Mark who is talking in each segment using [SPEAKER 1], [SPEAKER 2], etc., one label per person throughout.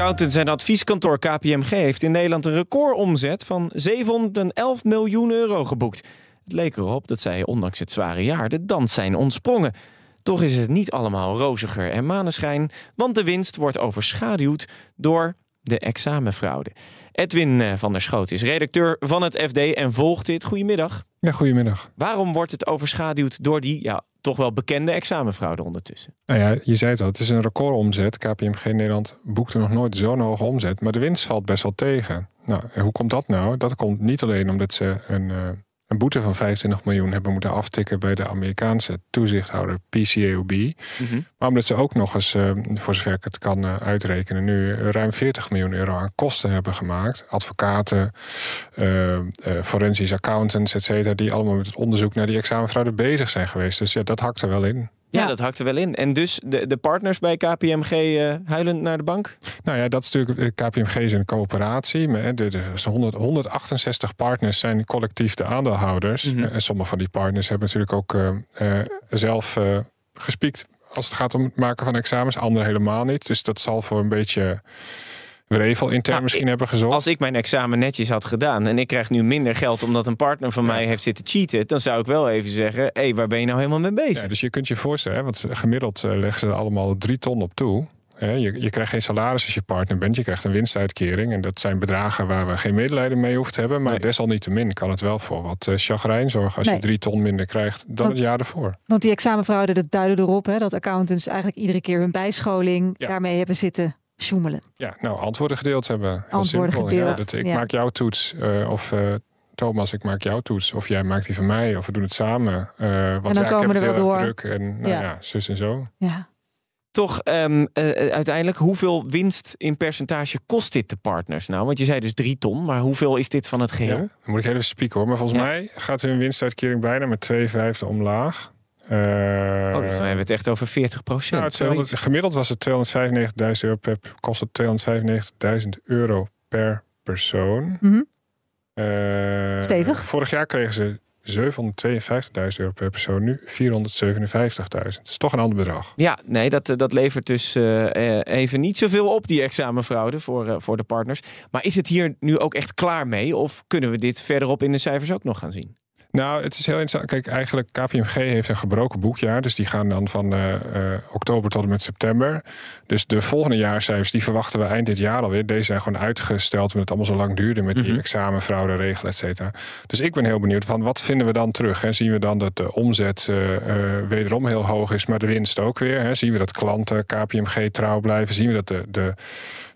[SPEAKER 1] Accountants en advieskantoor KPMG heeft in Nederland een recordomzet van 711 miljoen euro geboekt. Het leek erop dat zij, ondanks het zware jaar, de dans zijn ontsprongen. Toch is het niet allemaal roziger en maneschijn, want de winst wordt overschaduwd door de examenfraude. Edwin eh, van der Schoot is redacteur van het FD en volgt dit. Goedemiddag.
[SPEAKER 2] Ja, goedemiddag.
[SPEAKER 1] Waarom wordt het overschaduwd door die ja, toch wel bekende examenfraude ondertussen.
[SPEAKER 2] Nou ja, je zei het al, het is een recordomzet. KPMG Nederland boekte nog nooit zo'n hoge omzet. Maar de winst valt best wel tegen. Nou, en hoe komt dat nou? Dat komt niet alleen omdat ze een eh, een boete van 25 miljoen hebben moeten aftikken bij de Amerikaanse toezichthouder PCAOB. Mhm. Maar omdat ze ook nog eens, uh, voor zover ik het kan eh, uitrekenen, nu eh, ruim 40 miljoen euro aan kosten hebben gemaakt. Advocaten, uh, forensisch accountants, et cetera, die allemaal met het onderzoek naar die examenfraude
[SPEAKER 1] bezig zijn geweest. Dus ja, dat hakt er wel in. Ja, ja, dat hakte wel in. En dus de, de partners bij KPMG uh, eh, huilend naar de bank?
[SPEAKER 2] Nou ja, dat is natuurlijk. Eh, KPMG is een coöperatie. de, de 168 partners zijn collectief de aandeelhouders. Mhm. En sommige van die partners hebben natuurlijk ook eh, zelf gespiekt als het gaat om het maken van examens. Anderen helemaal
[SPEAKER 1] niet. Dus dat zal voor een beetje Revel intern nou, misschien hebben gezocht? Als ik mijn examen netjes had gedaan en ik krijg nu minder geld omdat een partner van mij heeft zitten cheaten, dan zou ik wel even zeggen: hé, hey, waar ben je nou helemaal mee bezig?
[SPEAKER 2] dus je kunt je voorstellen, hè, want gemiddeld eh, leggen ze er allemaal drie ton op toe. Je, je, krijgt geen salaris als je partner bent. Je krijgt een winstuitkering. En dat zijn bedragen waar we geen medelijden mee hoeven te hebben. Maar desalniettemin kan het wel voor wat eh, chagrijn zorgen. Als je drie ton minder krijgt dan het jaar ervoor.
[SPEAKER 1] Want die examenfraude, dat erop. Hè, dat accountants eigenlijk iedere keer hun bijscholing daarmee hebben zitten sjoemelen?
[SPEAKER 2] Ja, nou, antwoorden gedeeld hebben. Antwoorden simpel. gedeeld. Ja, ik maak jouw toets eh, of... Uh, Thomas, ik maak jouw toets. Of jij maakt die van mij. Of we doen het samen.
[SPEAKER 1] Eh, want en dan komen we er wel door. Druk en nou, ja. zus en zo. Ja. Toch ehm, uiteindelijk, hoeveel winst in percentage kost dit de partners nou? Want je zei dus drie ton, maar hoeveel is dit van het geheel? Ja, dan moet ik even spieken hoor. Maar volgens mij gaat hun winstuitkering bijna met twee 2,5 omlaag.
[SPEAKER 2] Uh, oh, dan dus eh, hebben we
[SPEAKER 1] het echt over 40 procent. Nou,
[SPEAKER 2] gemiddeld was het 295.000 euro per, kost het 295.000 euro per persoon. Mhm. Eh, Stevig. Vorig jaar kregen ze 752.000 euro per persoon, nu 457.000. Dat is toch een ander bedrag.
[SPEAKER 1] Ja, nee, dat, eh, dat levert dus even niet zoveel op, die examenfraude voor, voor de partners. Maar is het hier nu ook echt klaar mee? Of kunnen we dit verderop in de cijfers ook nog gaan zien?
[SPEAKER 2] Nou, het is heel interessant. Kijk, eigenlijk KPMG heeft een gebroken boekjaar. Dus die gaan dan van eh, eh, oktober tot en met september. Dus de volgende jaarcijfers, die verwachten we eind dit jaar alweer. Deze zijn gewoon uitgesteld omdat het allemaal zo lang duurde... met die mm -hmm. examenfraude regelen, et cetera. Dus ik ben heel benieuwd van wat vinden we dan terug? en Zien we dan dat de omzet eh, wederom heel hoog is... maar de winst ook weer? Hè? Zien we dat klanten KPMG trouw blijven? Zien we dat de, de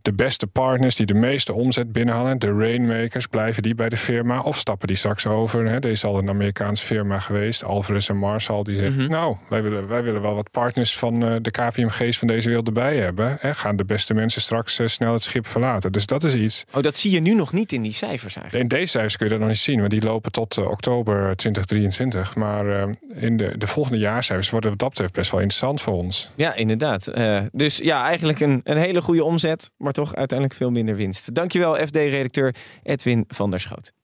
[SPEAKER 2] de beste partners die de meeste omzet binnenhalen, de rainmakers, blijven die bij de firma of stappen die straks over? Hè? Deze is al een Amerikaanse firma geweest, Alvarez en Marshall, die zegt: mhm. Nou, wij willen, wij willen wel wat partners van eh, de KPMG's van deze wereld erbij hebben. Hè? Gaan de beste mensen straks eh, snel het schip verlaten? Dus dat is iets.
[SPEAKER 1] Oh, dat zie je nu nog niet in die cijfers eigenlijk.
[SPEAKER 2] In deze cijfers kun je dat nog niet zien, want die lopen tot eh, oktober 2023. Maar in de, de volgende jaarcijfers worden wat dat betreft best wel interessant voor ons.
[SPEAKER 1] Ja, inderdaad. dus ja, eigenlijk een, een hele goede omzet. Maar maar toch uiteindelijk veel minder winst. Dankjewel, FD-redacteur Edwin van der Schoot.